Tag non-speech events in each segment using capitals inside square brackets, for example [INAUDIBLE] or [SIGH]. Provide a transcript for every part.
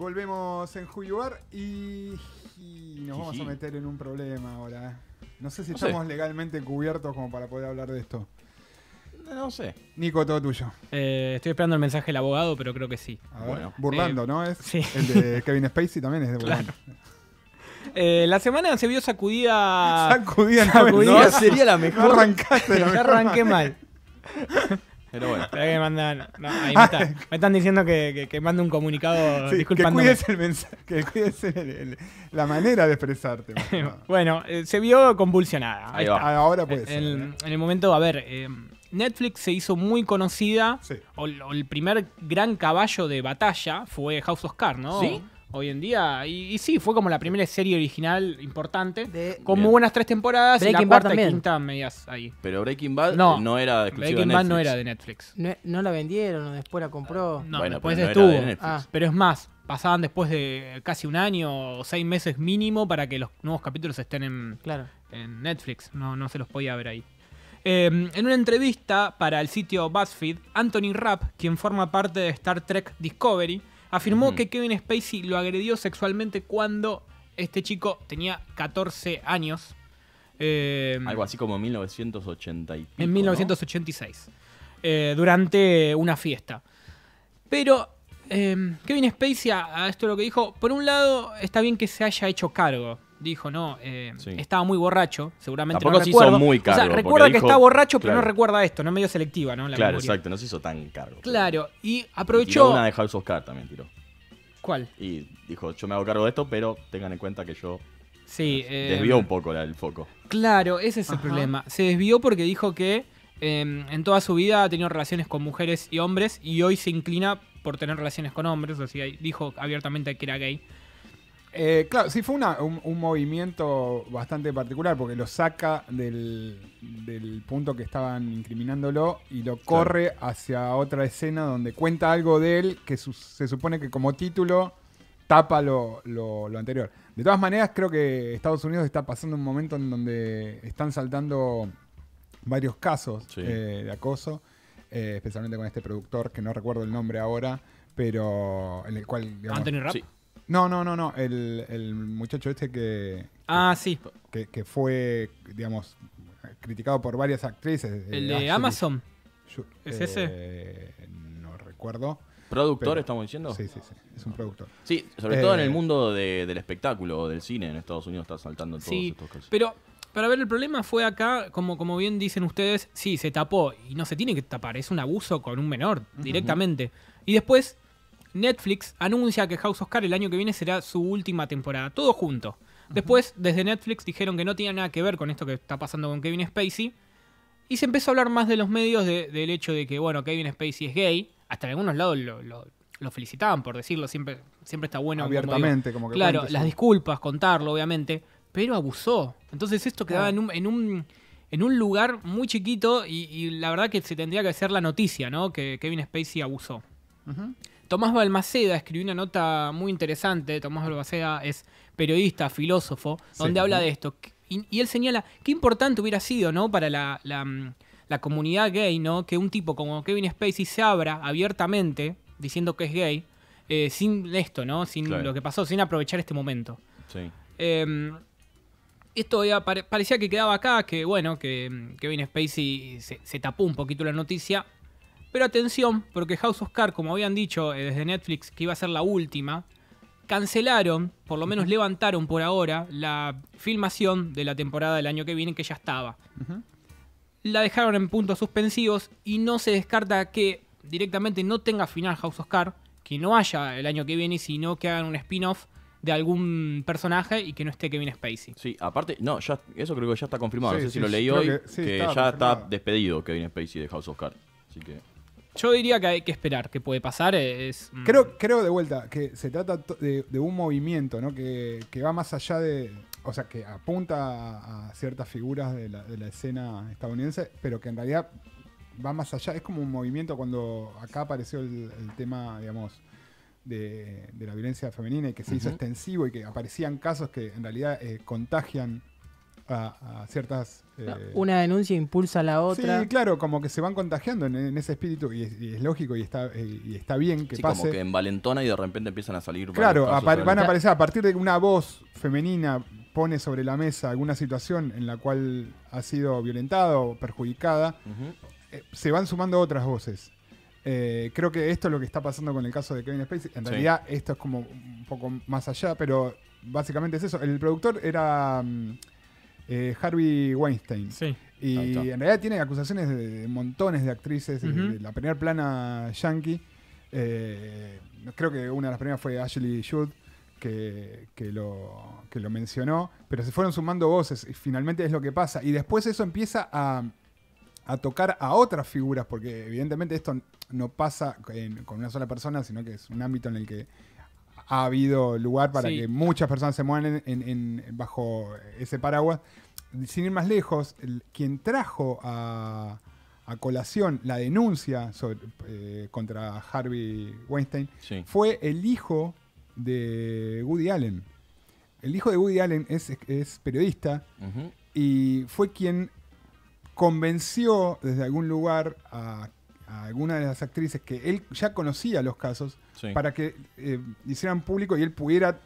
Volvemos en Juyuar y, nos vamos a meter en un problema ahora. ¿eh? No sé si estamos legalmente cubiertos como para poder hablar de esto. No sé. Nico, todo tuyo. Eh, estoy esperando el mensaje del abogado, pero creo que sí. burlando, eh, ¿no? Es sí. El de [LAUGHS] Kevin Spacey también es de burlando. la semana se vio sacudida. Sacudida, sería la mejor. No arranqué mal. [LAUGHS] Pero bueno. mandan, ah. me, están diciendo que, que, mande un comunicado sí, Que cuides, el mensaje, que la manera de expresarte. [LAUGHS] bueno, eh, se vio convulsionada. Ahí, ah, Ahora pues. En, el momento, a ver, eh, Netflix se hizo muy conocida. Sí. O, el primer gran caballo de batalla fue House of Cards, ¿no? Sí hoy en día. Y, sí, fue como la primera serie original importante. Como con buenas tres temporadas. Breaking y la Bad cuarta medias ahí. Pero Breaking Bad no, era exclusiva de era de Netflix. No, la vendieron o después la compró. No, después estuvo. De ah. Pero es más, pasaban después de casi un año o seis meses mínimo para que los nuevos capítulos estén en, Netflix. No, no se los podía ver ahí. Em, en una entrevista para el sitio BuzzFeed, Anthony Rapp, quien forma parte de Star Trek Discovery, afirmó que Kevin Spacey lo agredió sexualmente cuando este chico tenía 14 años. Eh, Algo así como en y En 1986. Eh, durante una fiesta. Pero eh, Kevin Spacey, a, esto lo que dijo, por un lado está bien que se haya hecho cargo dijo, no, eh, estaba muy borracho, seguramente no se hizo muy cargo. O sea, recuerda que está borracho, pero no recuerda esto, no es medio selectiva, ¿no? claro, exacto, no se hizo tan cargo. Claro, y aprovechó... Tiró una de también tiró. ¿Cuál? Y dijo, yo me hago cargo de esto, pero tengan en cuenta que yo... Sí, eh, eh, desvió un poco el foco. Claro, ese es el problema. Se desvió porque dijo que em, en toda su vida ha tenido relaciones con mujeres y hombres y hoy se inclina por tener relaciones con hombres, o así sea, dijo abiertamente que era gay. Eh, claro, sí fue un, movimiento bastante particular porque lo saca del, punto que estaban incriminándolo y lo corre hacia otra escena donde cuenta algo de él que se supone que como título tapa lo, lo, anterior. De todas maneras, creo que Estados Unidos está pasando un momento en donde están saltando varios casos eh, de acoso, eh, especialmente con este productor que no recuerdo el nombre ahora, pero en el cual... Anthony Rapp. No, no, no, no. El, el muchacho este que. Ah, sí. Que, fue, digamos, criticado por varias actrices. ¿El eh, de Amazon? ¿Es ese? Eh, no recuerdo. ¿Productor estamos diciendo? Sí, sí, sí. Es un productor. Sí, sobre todo en el eh, mundo del espectáculo o del cine en Estados Unidos está saltando todos sí, Pero, para ver, el problema fue acá, como, como bien dicen ustedes, sí, se tapó y no se tiene que tapar, es un abuso con un menor directamente. Y después Netflix anuncia que House of el año que viene será su última temporada, todo junto. Después, desde Netflix dijeron que no tenía nada que ver con esto que está pasando con Kevin Spacey. Y se empezó a hablar más de los medios del hecho de que, bueno, Kevin Spacey es gay. Hasta en algunos lados lo, felicitaban por decirlo. Siempre, siempre está bueno. Abiertamente, como, que. Claro, las disculpas, contarlo, obviamente. Pero abusó. Entonces esto quedaba en, un, lugar muy chiquito y, la verdad que se tendría que hacer la noticia, ¿no? Que Kevin Spacey abusó. Tomás Balmaceda escribió una nota muy interesante. Tomás Balmaceda es periodista, filósofo, donde habla de esto. Y, él señala qué importante hubiera sido, ¿no? Para mm, la, comunidad gay, ¿no? Que un tipo como Kevin Spacey se abra abiertamente diciendo que es gay, eh, sin esto, ¿no? Sin lo que pasó, sin aprovechar este momento. Em, esto eh, parecía que quedaba acá, que bueno, que mm, Kevin Spacey se tapó un poquito la noticia, pero atención, porque House of Cards, como habían dicho eh, desde Netflix que iba a ser la última, cancelaron, por lo menos levantaron por ahora, la filmación de la temporada del año que viene que ya estaba. La dejaron en puntos suspensivos y no se descarta que directamente no tenga final House of Cards, que no haya el año que viene, sino que hagan un spin-off de algún personaje y que no esté Kevin Spacey. Sí, aparte, no, ya, eso creo que ya está confirmado. no sé si lo leí hoy, que, ya está despedido Kevin Spacey de House of Cards. Así que yo diría que hay que esperar, que puede pasar. Eh, es, mm. creo, creo de vuelta que se trata de, un movimiento ¿no? Que, va más allá de. O sea, que apunta a, ciertas figuras de la, de la escena estadounidense, pero que en realidad va más allá. Es como un movimiento cuando acá apareció el, tema, digamos, de, de, la violencia femenina y que se hizo extensivo y que aparecían casos que en realidad eh, contagian a, ciertas... Eh, una denuncia impulsa a la otra. Sí, claro, como que se van contagiando en, ese espíritu y es, lógico y está, eh, y está bien que sí, pase. como que envalentona y de repente empiezan a salir... Claro, van a aparecer a partir de que una voz femenina pone sobre la mesa alguna situación en la cual ha sido violentado o perjudicada, eh, se van sumando otras voces. creo que esto es lo que está pasando con el caso de Kevin Spacey. En realidad esto es como un poco más allá, pero básicamente es eso. El productor era... Mm, eh, Harvey Weinstein. Sí. Y en realidad tiene acusaciones de, montones de actrices, la primera plana yankee. Eh, creo que una de las primeras fue Ashley Judd, que, lo, mencionó, pero se fueron sumando voces y finalmente es lo que pasa. Y después eso empieza a, tocar a otras figuras, porque evidentemente esto no pasa con una sola persona, sino que es un ámbito en el que ha habido lugar para que muchas personas se muevan bajo ese paraguas. Sin ir más lejos, quien trajo a, colación la denuncia eh, contra Harvey Weinstein fue el hijo de Woody Allen. El hijo de Woody Allen es, periodista y fue quien convenció desde algún lugar a algunas de las actrices que él ya conocía los casos para que eh, hicieran público y él pudiera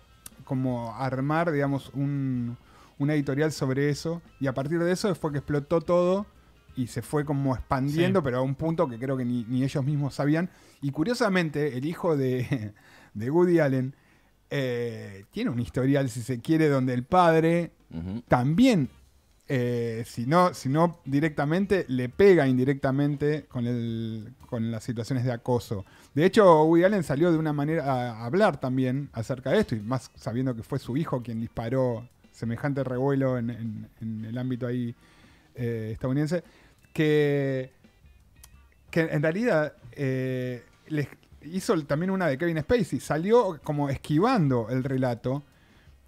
como armar, digamos, un, editorial sobre eso. Y a partir de eso fue que explotó todo y se fue como expandiendo, pero a un punto que creo que ni, ellos mismos sabían. Y curiosamente, el hijo de, [LAUGHS] de Woody Allen eh, tiene un historial, si se quiere, donde el padre también eh, si, no, directamente, le pega indirectamente con, con las situaciones de acoso. De hecho, Woody Allen salió de una manera a hablar también acerca de esto, y más sabiendo que fue su hijo quien disparó semejante revuelo en, el ámbito ahí eh, estadounidense, que, que en realidad eh, les hizo también una de Kevin Spacey, salió como esquivando el relato.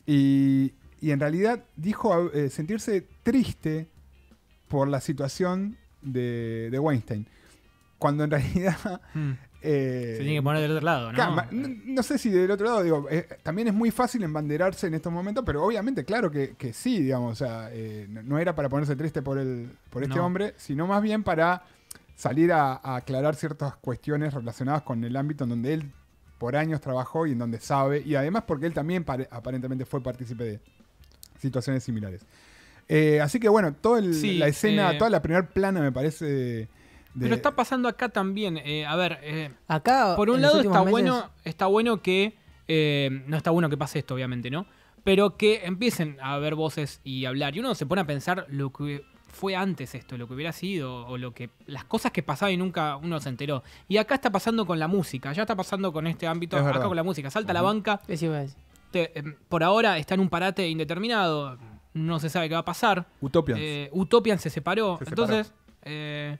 Y, y en realidad dijo eh, sentirse triste por la situación de, Weinstein. Cuando en realidad. [LAUGHS] Hmm. [LAUGHS] Eh, Se tiene que poner del otro lado, ¿no? no, sé si del otro lado, digo, eh, también es muy fácil embanderarse en estos momentos, pero obviamente, claro que, sí, digamos, o sea, no, era para ponerse triste por, el, por este hombre, sino más bien para salir a, a aclarar ciertas cuestiones relacionadas con el ámbito en donde él por años trabajó y en donde sabe, y además porque él también aparentemente fue partícipe de, situaciones similares. Eh, así que bueno, toda la escena, toda la primer plana me parece... Pero está pasando acá también. Eh, a ver, eh, acá, por un lado está bueno, está bueno que... no está bueno que pase esto, obviamente, ¿no? Pero que empiecen a ver voces y hablar. Y uno se pone a pensar lo que fue antes esto, lo que hubiera sido, o lo que. las cosas que pasaban y nunca uno se enteró. Y acá está pasando con la música, ya está pasando con este ámbito, acá con la música. Salta la banca. Este, eh, por ahora está en un parate indeterminado, no se sabe qué va a pasar. Utopian. Eh, se separó. Entonces, eh,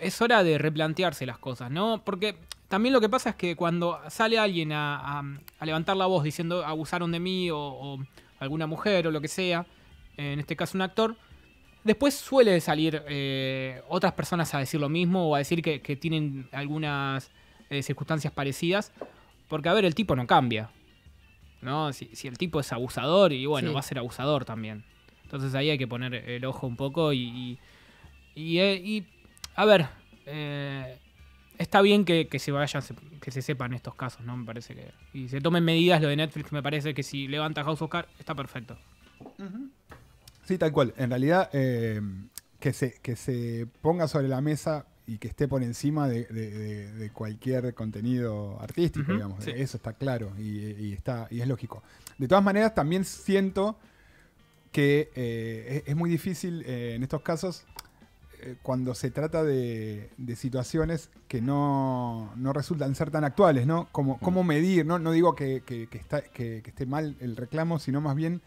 es hora de replantearse las cosas, ¿no? Porque también lo que pasa es que cuando sale alguien a, levantar la voz diciendo abusaron de mí o, alguna mujer o lo que sea, en este caso un actor, después suele salir otras personas a decir lo mismo o a decir que tienen algunas circunstancias parecidas. Porque, a ver, el tipo no cambia. ¿no? Si, el tipo es abusador y bueno, va a ser abusador también. Entonces ahí hay que poner el ojo un poco y... Y, eh, a ver, eh, está bien que, se vayan, que se sepan estos casos, ¿no? Me parece que... Y se tomen medidas, lo de Netflix me parece que si levanta House of Cards está perfecto. Sí, tal cual. En realidad, eh, que, se, que se ponga sobre la mesa y que esté por encima de, cualquier contenido artístico, digamos. Eso está claro y, está, y es lógico. De todas maneras, también siento que eh, es, muy difícil eh, en estos casos eh, cuando se trata de, situaciones que no, resultan ser tan actuales, ¿no? Como, mm. cómo medir, ¿no? No digo que, está, que, esté mal el reclamo, sino más bien...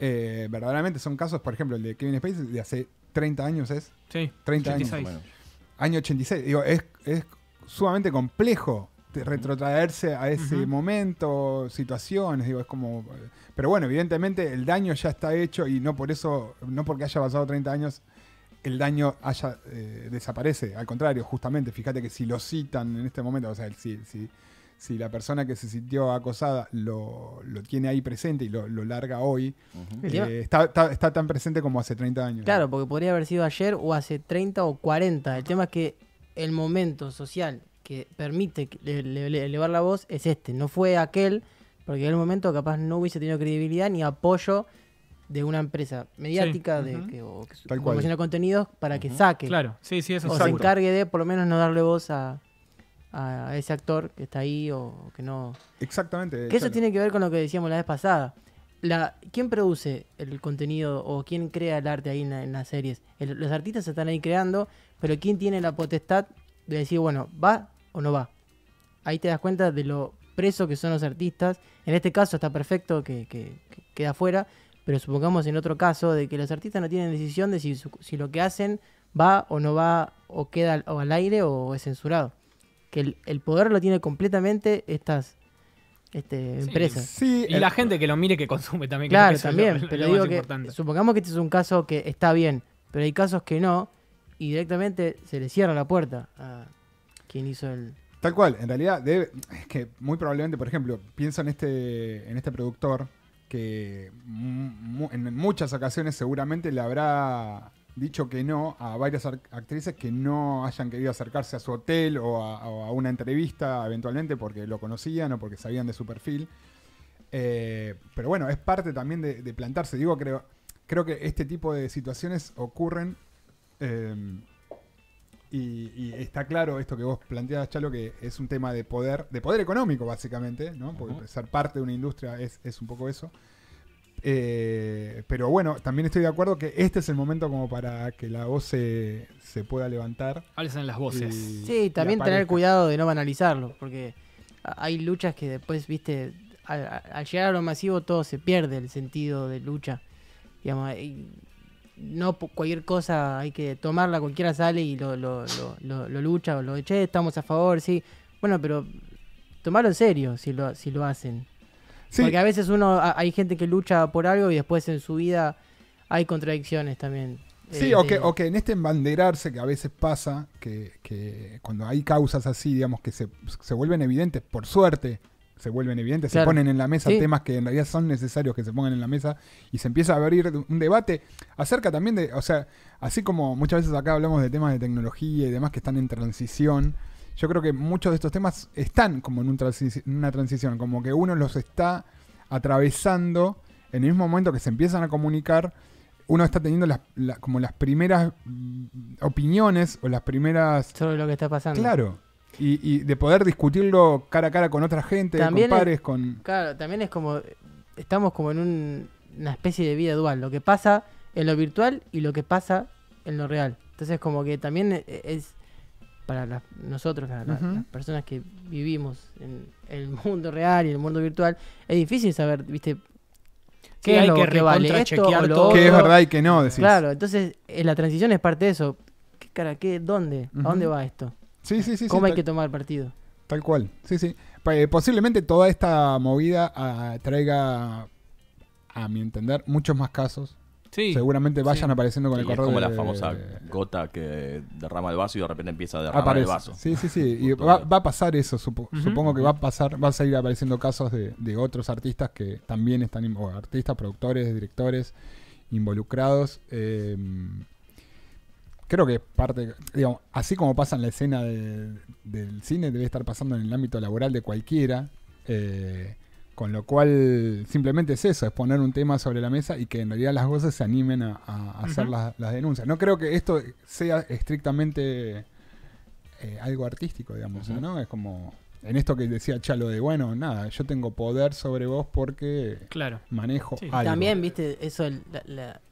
verdaderamente son casos, por ejemplo, el de Kevin Space de hace 30 años es. Sí. 30 años año 86. Digo, es, es sumamente complejo retrotraerse a ese momento, situaciones, digo, es como... Pero bueno, evidentemente el daño ya está hecho y no por eso, no porque haya pasado 30 años, el daño haya eh, desaparece. Al contrario, justamente, fíjate que si lo citan en este momento, o sea, sí, si, si la persona que se sintió acosada lo, tiene ahí presente y lo, larga hoy, eh, está, tan presente como hace 30 años. Claro, porque podría haber sido ayer o hace 30 o 40. El tema es que el momento social que permite elevar la voz es este, no fue aquel, porque en el momento capaz no hubiese tenido credibilidad ni apoyo de una empresa mediática de o, que contenidos para que saque claro sí sí o se encargue de por lo menos no darle voz a a ese actor que está ahí o que no. Exactamente. Que eso tiene que ver con lo que decíamos la vez pasada. La, ¿Quién produce el contenido o quién crea el arte ahí en, las series? los artistas están ahí creando, pero ¿quién tiene la potestad de decir, bueno, va o no va? Ahí te das cuenta de lo preso que son los artistas. En este caso está perfecto que, queda fuera, pero supongamos en otro caso de que los artistas no tienen decisión de si, si lo que hacen va o no va o queda o al aire o es censurado que el, poder lo tiene completamente estas este, empresas. Sí, y la gente que lo mire que consume también. Claro, también, pero que supongamos que este es un caso que está bien, pero hay casos que no y directamente se le cierra la puerta a quien hizo el... Tal cual, en realidad es que muy probablemente, por ejemplo, piensa este, en este productor que en muchas ocasiones seguramente le habrá dicho que no a varias actrices que no hayan querido acercarse a su hotel o a, una entrevista eventualmente porque lo conocían o porque sabían de su perfil. Eh, pero bueno, es parte también de, plantarse. Digo, creo, creo que este tipo de situaciones ocurren. Eh, y, está claro esto que vos planteabas, Chalo, que es un tema de poder, de poder económico, básicamente, ¿no? Porque ser parte de una industria es, es un poco eso. Eh, pero bueno, también estoy de acuerdo que este es el momento como para que la voz se, pueda levantar. Alzan las voces. sí, también tener cuidado de no banalizarlo, porque hay luchas que después, viste, al, llegar a lo masivo todo se pierde el sentido de lucha. no cualquier cosa hay que tomarla, cualquiera sale y lo, lucha o lo eche estamos a favor, sí. Bueno, pero tomarlo en serio si lo, si lo hacen. Porque a veces uno hay gente que lucha por algo y después en su vida hay contradicciones también. Eh, sí, o, que, o, que, en este embanderarse que a veces pasa, que, cuando hay causas así, digamos, que se, vuelven evidentes, por suerte se vuelven evidentes, se ponen en la mesa temas que en realidad son necesarios que se pongan en la mesa y se empieza a abrir un debate acerca también de, o sea, así como muchas veces acá hablamos de temas de tecnología y demás que están en transición, yo creo que muchos de estos temas están como en un una transición, como que uno los está atravesando en el mismo momento que se empiezan a comunicar, uno está teniendo como las primeras mm, opiniones o las primeras... Sobre lo que está pasando. Claro. Y, de poder discutirlo cara a cara con otra gente, con pares, con... Claro, también es como... Estamos como en una especie de vida dual, lo que pasa en lo virtual y lo que pasa en lo real. Entonces como que también e, es para nosotros, las personas que vivimos en el mundo real y el mundo virtual, es difícil saber, viste, qué hay lo que, que vale esto es verdad y qué no, Claro, entonces eh, la transición es parte de eso. cara, qué, dónde, a dónde va esto? Sí, sí, sí. ¿Cómo hay que tomar partido? Tal cual, sí, sí. Eh, posiblemente toda esta movida ah, traiga, a mi entender, muchos más casos Seguramente vayan apareciendo con el correo. Es como la famosa gota que derrama el vaso y de repente empieza a derramar el vaso. Sí, sí, sí. [LAUGHS] y va, a pasar eso. Supongo que va a pasar, va a seguir apareciendo casos de, otros artistas que también están, o artistas, productores, directores involucrados. Em, creo que es parte, digamos, así como pasa en la escena del cine, debe estar pasando en el ámbito laboral de cualquiera. Eh, con lo cual, simplemente es eso, es poner un tema sobre la mesa y que en realidad las voces se animen a, hacer las, denuncias. No creo que esto sea estrictamente eh, algo artístico, digamos, ¿no? Es como en esto que decía Chalo de, bueno, nada, yo tengo poder sobre vos porque claro. manejo También, viste, eso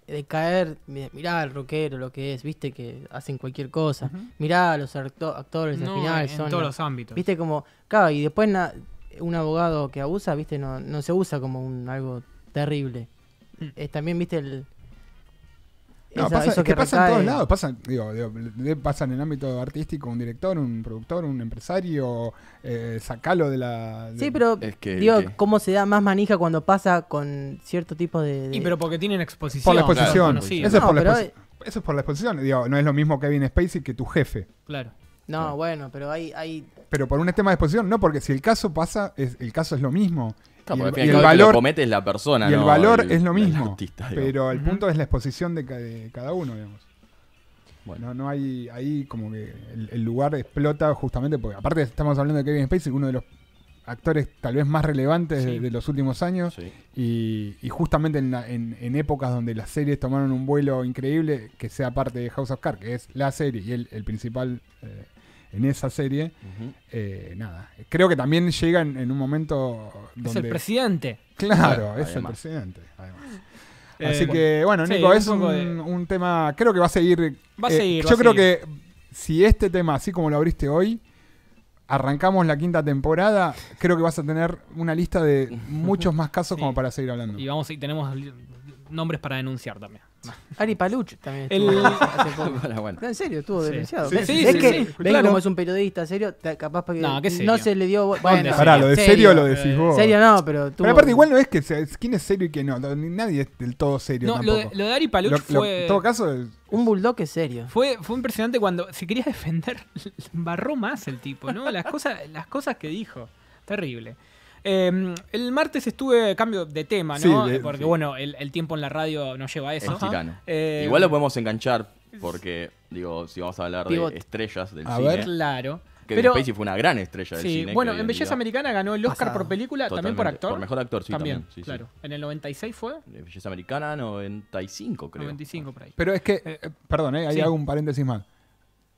de caer, mirá al rockero, lo que es, viste, que hacen cualquier cosa. Mirá a los actores no, al final. En todos los ámbitos. Viste como, claro, y después un abogado que abusa, viste, no, se usa como un algo terrible. Hmm. Es también, viste, el... No, pasa, que, en todos lados, pasa, en el ámbito artístico, un director, un productor, un empresario, eh, sacalo de la... Sí, pero digo, cómo se da más manija cuando pasa con cierto tipo de... pero porque tienen exposición. Por la exposición. eso, es por la eh, eso, es por la exposición. Digo, no es lo mismo Kevin Spacey que tu jefe. Claro. No, bueno, pero hay, hay... Pero por un tema de exposición, no, porque si el caso pasa, es, el caso es lo mismo. y el, valor es la persona. el valor es lo mismo. pero el punto es la exposición de, de cada uno, digamos. Bueno. No, hay ahí como que el, lugar explota justamente porque aparte estamos hablando de Kevin Spacey, uno de los actores tal vez más relevantes de, los últimos años y, justamente en, épocas donde las series tomaron un vuelo increíble que sea parte de House of Cards, que es la serie y el, principal eh, en esa serie. Eh, nada, creo que también llega en, un momento donde... Es el presidente. Claro, es el presidente, además. Eh, así que, bueno, Nico, es un, tema. Creo que va a seguir. Va a eh, seguir. yo creo que si este tema, así como lo abriste hoy, arrancamos la quinta temporada, creo que vas a tener una lista de muchos más casos [LAUGHS] como para seguir hablando. Y vamos y tenemos nombres para denunciar también. Ari Paluch también. [LAUGHS] en serio, estuvo sí. denunciado. es que, como es un periodista serio, capaz que no, se le dio. Bueno, lo de serio, lo decís vos. Serio no, pero Pero aparte, igual no es que. quién es serio y quién no. Nadie es del todo serio. No, tampoco. Lo, de, Ari Paluch fue. en todo caso. Un bulldog es serio. Fue, fue impresionante cuando Si quería defender, [LAUGHS] barró más el tipo, ¿no? Las cosas, las cosas que dijo. Terrible. Em, el martes estuve, cambio de tema, ¿no? porque bueno, el, tiempo en la radio nos lleva a eso. Em, Igual lo podemos enganchar, porque digo, si vamos a hablar de estrellas del a Ver. Claro. Que Pero, Spacey fue una gran estrella del sí, cine. Bueno, en Belleza Americana ganó el Oscar por película, también por actor. Por mejor actor, sí, también. claro. ¿En el 96 fue? Eh, Belleza Americana, 95, creo. 95, por ahí. Pero es que, eh, eh perdón, eh, hay algún paréntesis más.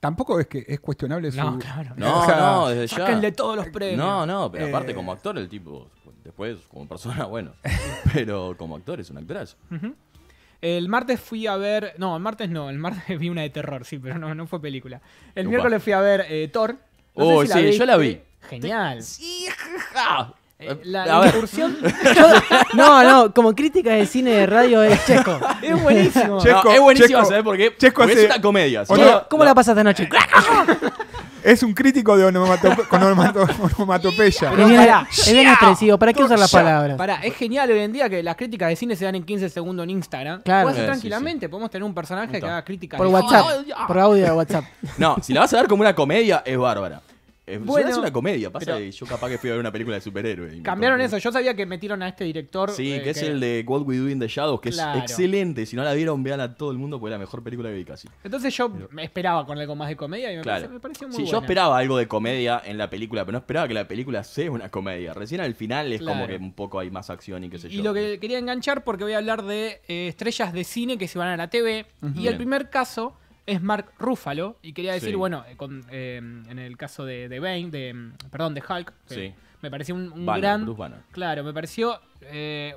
Tampoco es que es cuestionable su... No, claro. No, [LAUGHS] no, desde ya. Sáquenle todos los premios. No, no, pero eh, aparte como actor el tipo, después como persona, bueno, [LAUGHS] pero como actor es un actorazo. El martes fui a ver. No, el martes no, el martes [LAUGHS] vi una de terror, sí, pero no, fue película. El miércoles fui a ver eh, Thor. uy sí, yo la vi. Genial. Sí, ja. Eh, eh, la, [LAUGHS] no, no, como crítica de cine de radio es Checo. [LAUGHS] Es buenísimo. Chesco, es buenísimo, ¿sabes por qué? Checo hace... es una comedia. ¿Cómo la pasas esta noche? [LAUGHS] es un crítico de con onomatopeya. Es bien, expresivo. ¿Para qué usar las palabras? es genial hoy en día que las críticas de cine se dan en 15 segundos en Instagram. Claro. Puedes tranquilamente. Podemos tener un personaje que haga críticas. Por WhatsApp. Por audio de WhatsApp. No, si la vas a ver como una comedia, es bárbara es eh, una comedia, pasa yo capaz que fui a ver una película de superhéroes. Cambiaron eso, yo sabía que metieron a este director. Sí, eh, que es el de What We Do in the Shadows, que es excelente. Si no la vieron, vean a todo el mundo, porque es la mejor película que vi casi. Entonces yo me esperaba con algo más de comedia y me, pareció, Sí, yo esperaba algo de comedia en la película, pero no esperaba que la película sea una comedia. Recién al final es como que un poco hay más acción y qué sé yo. Y lo que quería enganchar porque voy a hablar de eh, estrellas de cine que se van a la TV. Y el primer caso es Mark Ruffalo. Y quería decir, bueno, eh, eh, en el caso de, de Bane, de, mm, perdón, de Hulk, eh, me pareció un, gran. Claro, me pareció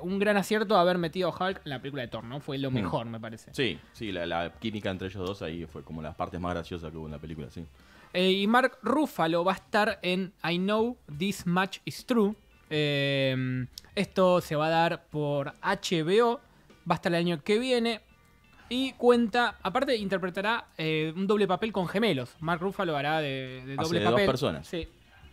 un gran acierto haber metido a Hulk en la película de Thor, ¿no? Fue lo mm. mejor, me parece. Sí, sí, la, química entre ellos dos ahí fue como las partes más graciosas que hubo en la película, sí. y Mark Ruffalo va a estar en I Know This Match Is True. esto se va a dar por HBO va a estar el año que viene. Y cuenta, aparte interpretará eh, un doble papel con gemelos. Mark Ruffalo hará de, ah, doble de dos personas. Sí.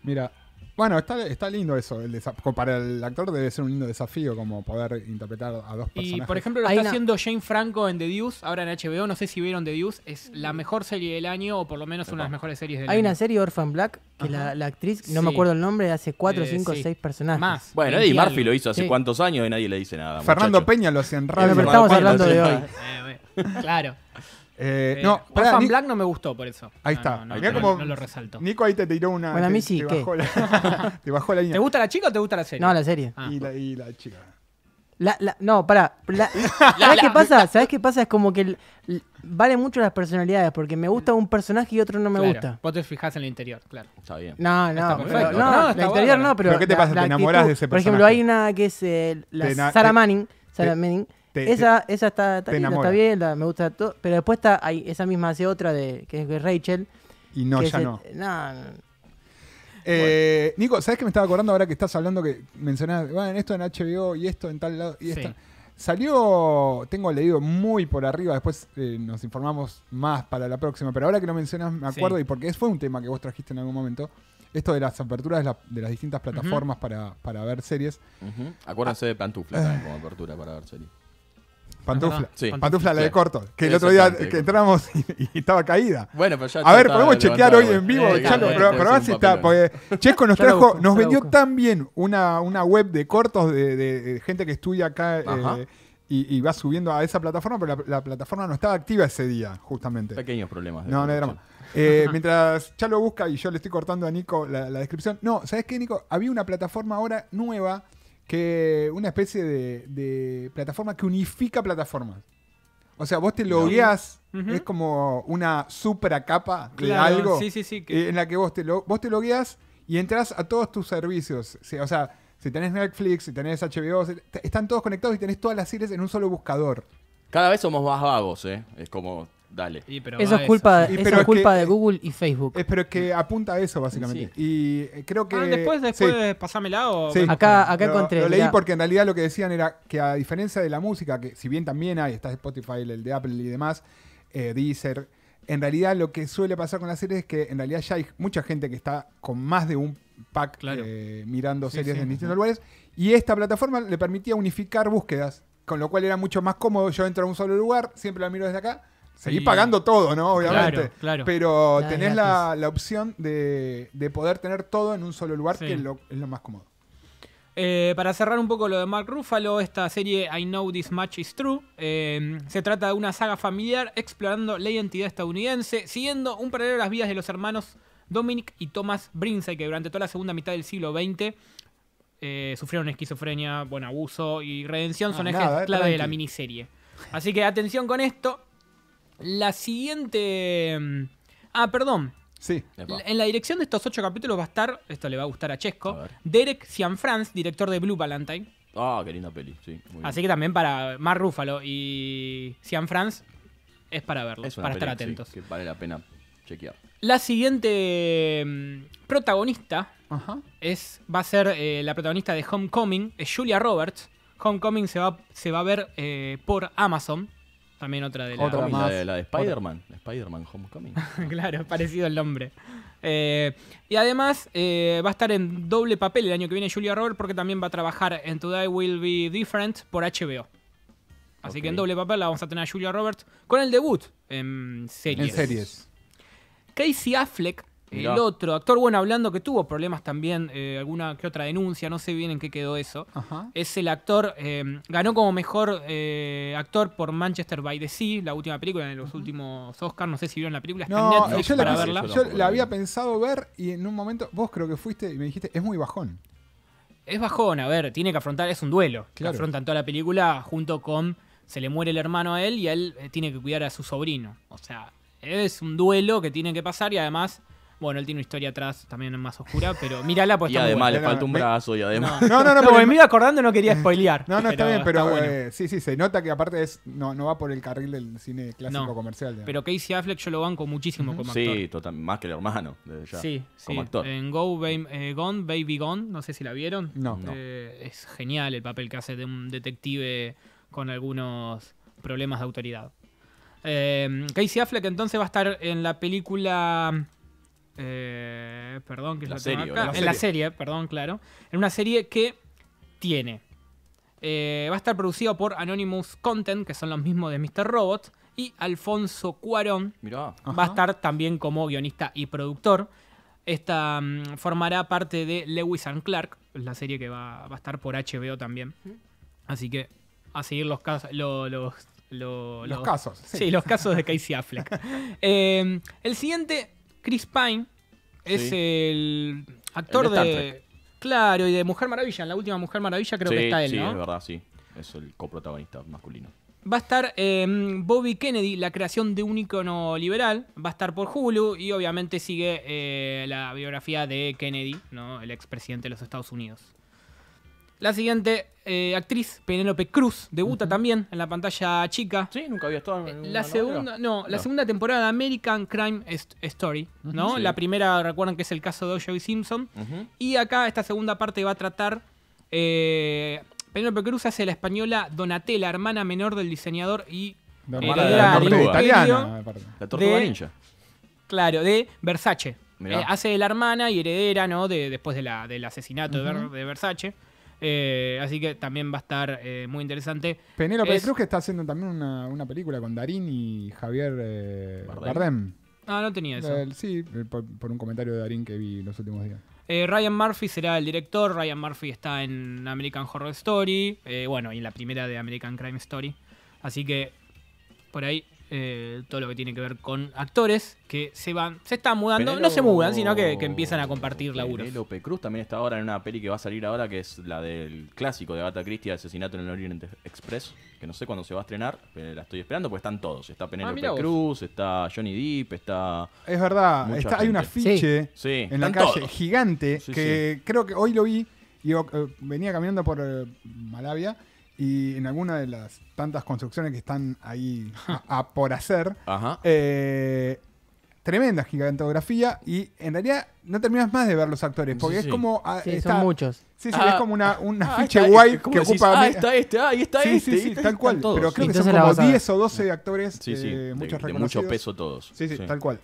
Mira, bueno, está, lindo eso. El para el actor debe ser un lindo desafío como poder interpretar a dos personas Y por ejemplo lo está haciendo Jane Franco en The Deuce, ahora en HBO, no sé si vieron The Deuce, es la mejor serie del año o por lo menos una de las mejores series del año Hay una serie Orphan Black que la, actriz, no me acuerdo el nombre, hace cuatro eh, cinco seis sí. personajes. Más. Bueno, Eddie Murphy lo hizo hace cuántos años y nadie le dice nada. Fernando Peña lo hace en radio. estamos hablando de [LAUGHS] hoy. [LAUGHS] claro. Eh, eh no, para, Black no me gustó por eso. Ahí está. No, lo resalto. Nico ahí te tiró una. Bueno, a mí sí, [LAUGHS] Te bajó la, te ¿Te gusta la chica o te gusta la serie? No, la serie. Ah. Y, la, y la chica. La- la- no, para. [LAUGHS] ¿Sabes qué pasa? ¿Sabes qué pasa? Es como que valen vale mucho las personalidades, porque me gusta un personaje y otro no me gusta. Vos te fijás en el interior, claro. Está bien. No, no, no. no, No, está interior no, pero. qué te pasa? ¿Te enamorás de ese personaje. Por ejemplo, hay una que es eh, la Sarah Manning. Manning esa, está, está, bien, me gusta todo. Pero después está, hay, esa misma hace otra de que es Rachel. Y no, ya no. Eh, Nico, ¿sabes que me estaba acordando ahora que estás hablando que mencionás, bueno, esto en HBO y esto en tal lado y Salió, tengo leído muy por arriba, después eh, nos informamos más para la próxima, pero ahora que lo mencionas me acuerdo y porque fue un tema que vos trajiste en algún momento, esto de las aperturas de, las distintas plataformas para, ver series. acuérdate de Pantufla ah. como apertura para ver series. Pantufla. Pantufla, la de corto. Que el otro día que entramos [LAUGHS] y, estaba caída. Bueno, pero ya A ver, podemos chequear hoy en vivo, Chalo. está. Chesco nos trajo, nos vendió también una, una web de cortos de, gente que estudia acá. Eh, y, va subiendo a esa plataforma, pero la, plataforma no estaba activa ese día, justamente. Pequeños problemas. No, no hay drama. Eh, [LAUGHS] mientras Chalo busca y yo le estoy cortando a Nico la, la descripción. No, ¿sabes qué, Nico? Había una plataforma ahora nueva que una especie de, plataforma que unifica plataformas. O sea, vos te lo guías, es como una supra capa de algo sí, sí, sí, eh, en la que vos te, lo, vos y entras a todos tus servicios. O sea, si tenés Netflix, si tenés HBO, están todos conectados y tenés todas las series en un solo buscador. Cada vez somos más vagos, ¿eh? Es como eso es culpa, culpa de eh, Google y Facebook. Es, que apunta a eso, básicamente. Y eh, creo ah, que. después, después eh, o. Acá, acá lo, leí porque en realidad lo que decían era que, a diferencia de la música, que si bien también hay, está Spotify, el de Apple y demás, Deezer. En realidad, lo que suele pasar con las series es que en realidad ya hay mucha gente que está con más de un pack mirando series en distintos lugares. Y esta plataforma le permitía unificar búsquedas, con lo cual era mucho más cómodo. Yo entro a un solo lugar, siempre la miro desde acá Seguís pagando todo, ¿no? Obviamente. Pero tenés la, opción de, poder tener todo en un solo lugar, que es lo, más cómodo. Eh, para cerrar un poco lo de Mark Ruffalo, esta serie I Know This Match Is True eh, se trata de una saga familiar explorando la identidad estadounidense, siguiendo un paralelo a las vidas de los hermanos Dominic y Thomas Brinsey, que durante toda la segunda mitad del siglo XX eh, sufrieron esquizofrenia, buen abuso y redención, ah, son ejes clave de la miniserie. Así que atención con esto, la siguiente... Mm, ah, perdón. Sí. En la dirección de estos ocho capítulos va a estar, esto le va a gustar a Chesco, Derek Cianfrance, director de Blue Valentine. Ah, qué linda peli, sí. Así que también para Mar Rúfalo y Cianfrance es para verlo para estar atentos. que vale la pena chequear. La siguiente mm, protagonista Es, va a ser eh, la protagonista de Homecoming, es Julia Roberts. Homecoming se va, se va a ver eh, por Amazon. También otra de la, de, Spider-Man. Spider-Man Homecoming. [LAUGHS] claro, parecido el nombre. Eh, y además eh, va a estar en doble papel el año que viene Julia Roberts porque también va a trabajar en Today Will Be Different por HBO. Así que en doble papel la vamos a tener a Julia Roberts con el debut en series. En series. Casey Affleck el otro actor, bueno, hablando que tuvo problemas también, eh, alguna que otra denuncia, no sé bien en qué quedó eso. Es el actor, eh, ganó como mejor eh, actor por Manchester by the Sea, la última película en los últimos Oscars. No sé si vieron la película, yo para la, verla. Yo la había pensado ver y en un momento vos creo que fuiste y me dijiste, es muy bajón. Es bajón, a ver, tiene que afrontar, es un duelo. Claro. afrontan toda la película junto con se le muere el hermano a él y él tiene que cuidar a su sobrino. O sea, es un duelo que tiene que pasar y además bueno, él tiene una historia atrás también más oscura, pero mírala pues [LAUGHS] Y está muy además le falta un brazo y además. No, no, no, porque me iba acordando no quería spoilear. No, no, está bien, pero bueno. Eh, sí, sí, se nota que aparte es no, no va por el carril del cine clásico comercial. Pero Casey Affleck yo lo banco muchísimo como actor. Sí, total, más que el hermano, desde ya, Sí, como sí. actor. En Go eh, Gone, Baby Gone, no sé si la vieron. no. No. Eh, es genial el papel que hace de un detective con algunos problemas de autoridad. Casey Affleck entonces va a estar en la película eh, perdón, que la en la serie, perdón, claro. En una serie que tiene. Eh, va a estar producido por Anonymous Content, que son los mismos de Mr. Robot. Y Alfonso Cuarón va a estar también como guionista y productor. Esta mm, formará parte de Lewis and Clark, la serie que va, a estar por HBO también. Así que a seguir los, casos, los, casos. Sí. los casos de Casey Affleck. [LAUGHS] Eh, el siguiente Chris Pine es el actor de, Claro, y de Mujer Maravilla. En la última Mujer Maravilla creo que está él, ¿no? Sí, es verdad, sí. Es el coprotagonista masculino. Va a estar em, Bobby Kennedy, la creación de un icono liberal. Va a estar por Hulu y obviamente sigue eh, la biografía de Kennedy, ¿no? el expresidente de los Estados Unidos. La siguiente eh, actriz, Penélope Cruz, debuta también en la pantalla chica. Sí, nunca había estado en eh, la segunda, no, la segunda temporada de American Crime Story, ¿no? La primera, recuerdan que es el caso de y Simpson. Y acá esta segunda parte va a tratar eh, Penélope Cruz hace la española Donatella, hermana menor del diseñador y de la, tortuga ninja. Claro, de Versace. hace de la hermana y heredera, ¿no? De, después de la, del asesinato de Versace. Eh, así que también va a estar eh, muy interesante. Penélope Cruz que está haciendo también una, película con Darín y Javier eh, Bardem. Ah, no tenía eso. sí, por, por, un comentario de Darín que vi los últimos días. Ryan Murphy será el director. Ryan Murphy está en American Horror Story. bueno, y en la primera de American Crime Story. Así que por ahí eh, todo lo que tiene que ver con actores que se van, se están mudando, no se mudan, sino que, empiezan a compartir laburos. Penélope Cruz también está ahora en una peli que va a salir ahora, que es la del clásico de Agatha Christie, Asesinato en el Oriente Express, que no sé cuándo se va a estrenar, pero eh, la estoy esperando, Porque están todos. Está Penélope ah, Cruz, está Johnny Depp, está... Es verdad, está, hay un afiche en la calle gigante que creo que hoy lo vi, y, eh, venía caminando por Malavia y en alguna de las tantas construcciones que están ahí [LAUGHS] a, por hacer, eh, tremenda gigantografía y en realidad no terminas más de ver los actores porque es como ah, sí, son muchos sí sí es ah. como una, afiche ah, guay que ocupa ah, está este ah está este, sí, sí, tal cual pero eh, creo que son como 10 o 12 actores de, mucho peso todos sí sí, tal cual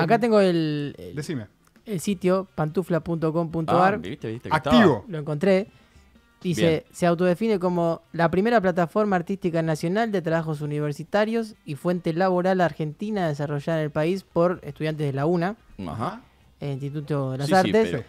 acá tengo el, decime el sitio pantufla.com.ar activo lo encontré Dice, se autodefine como la primera plataforma artística nacional de trabajos universitarios y fuente laboral argentina desarrollada en el país por estudiantes de la UNA, Instituto de las Artes.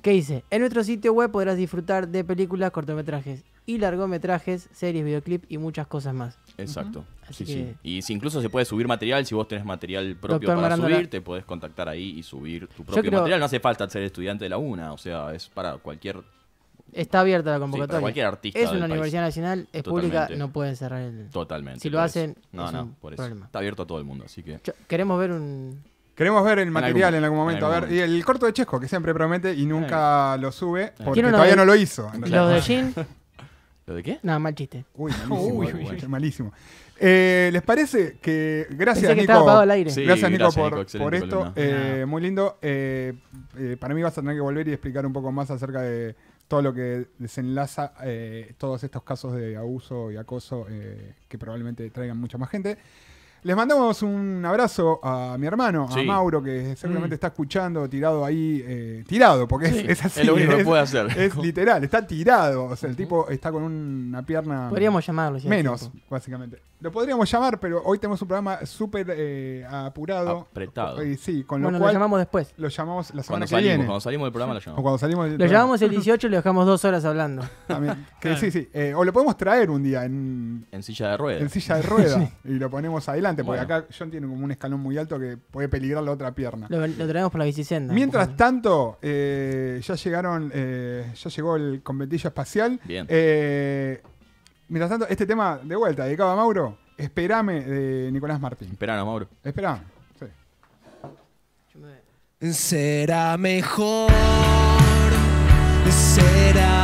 ¿Qué dice? En nuestro sitio web podrás disfrutar de películas, cortometrajes y largometrajes, series, videoclip y muchas cosas más. Exacto. sí, sí. Y si incluso se puede subir material, si vos tenés material propio para subir, te podés contactar ahí y subir tu propio material. No hace falta ser estudiante de la UNA, o sea, es para cualquier Está abierta la convocatoria. cualquier artista. Es una universidad nacional, es pública, no pueden cerrar el. Totalmente. Si lo hacen, no, no, por eso. Está abierto a todo el mundo, así que. queremos ver un. Queremos ver el material en algún, momento. a ver, y el corto de Chesco, que siempre promete y nunca lo sube, porque todavía no lo hizo. Lo de Jin. [LAUGHS] ¿Lo de qué? No, mal chiste. Uy, malísimo. malísimo. Eh, ¿Les parece que. Gracias, Nico. aire. gracias, Nico, por, esto. Eh, muy lindo. Eh, para mí vas a tener que volver y explicar un poco más acerca de todo lo que desenlaza eh, todos estos casos de abuso y acoso eh, que probablemente traigan mucha más gente. Les mandamos un abrazo a mi hermano, a Mauro, que seguramente mm. está escuchando, tirado ahí, eh, tirado, porque es, así. Es lo único que puede hacer. Es literal, está tirado. O sea, el tipo está con una pierna. Podríamos llamarlo. menos, básicamente. Lo podríamos llamar, pero hoy tenemos un programa súper eh, apurado. Apretado. y eh, sí, con lo, cual, lo llamamos después. Lo llamamos la semana que viene. Cuando salimos del programa lo llamamos. lo llamamos el 18 y lo dejamos dos horas hablando. [LAUGHS] También. Sí, sí. o lo podemos traer un día en. silla de ruedas. En silla de ruedas. [LAUGHS] Y lo ponemos adelante porque acá John tiene como un escalón muy alto que puede peligrar la otra pierna. Lo, tenemos por la bicicenda. Mientras tanto, eh, ya llegaron, eh, ya llegó el conventillo espacial. Eh, mientras tanto, este tema de vuelta, dedicado a Mauro, Esperame de Nicolás Martín. Espera, Mauro. espera Será mejor. Será